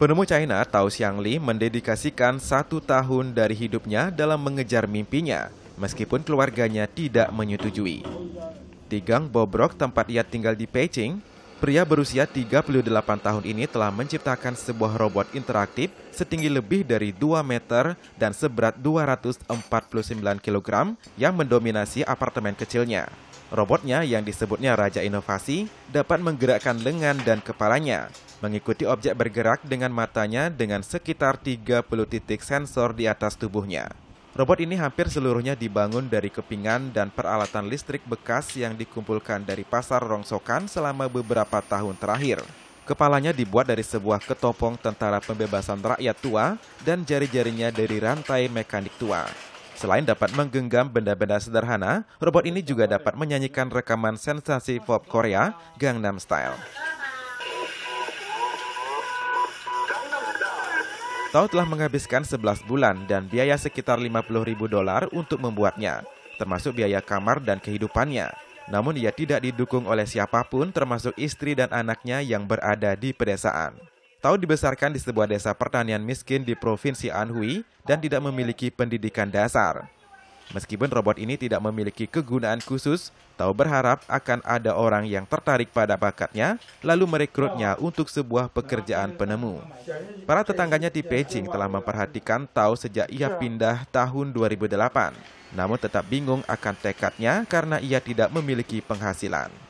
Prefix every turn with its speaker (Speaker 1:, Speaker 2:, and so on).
Speaker 1: Penemu China Tao Xiangli mendedikasikan satu tahun dari hidupnya dalam mengejar mimpinya, meskipun keluarganya tidak menyetujui. Di Gang Bobrok tempat ia tinggal di Beijing, pria berusia 38 tahun ini telah menciptakan sebuah robot interaktif setinggi lebih dari 2 meter dan seberat 249 kg yang mendominasi apartemen kecilnya. Robotnya yang disebutnya Raja Inovasi dapat menggerakkan lengan dan kepalanya, mengikuti objek bergerak dengan matanya dengan sekitar 30 titik sensor di atas tubuhnya. Robot ini hampir seluruhnya dibangun dari kepingan dan peralatan listrik bekas yang dikumpulkan dari pasar rongsokan selama beberapa tahun terakhir. Kepalanya dibuat dari sebuah ketopong tentara pembebasan rakyat tua dan jari-jarinya dari rantai mekanik tua. Selain dapat menggenggam benda-benda sederhana, robot ini juga dapat menyanyikan rekaman sensasi pop Korea, Gangnam Style. Tao telah menghabiskan 11 bulan dan biaya sekitar 50 ribu dolar untuk membuatnya, termasuk biaya kamar dan kehidupannya. Namun ia tidak didukung oleh siapapun termasuk istri dan anaknya yang berada di pedesaan. Tao dibesarkan di sebuah desa pertanian miskin di Provinsi Anhui dan tidak memiliki pendidikan dasar. Meskipun robot ini tidak memiliki kegunaan khusus, Tao berharap akan ada orang yang tertarik pada bakatnya, lalu merekrutnya untuk sebuah pekerjaan penemu.
Speaker 2: Para tetangganya di Beijing
Speaker 1: telah memperhatikan Tao sejak ia pindah tahun 2008, namun tetap bingung akan tekadnya karena ia tidak memiliki penghasilan.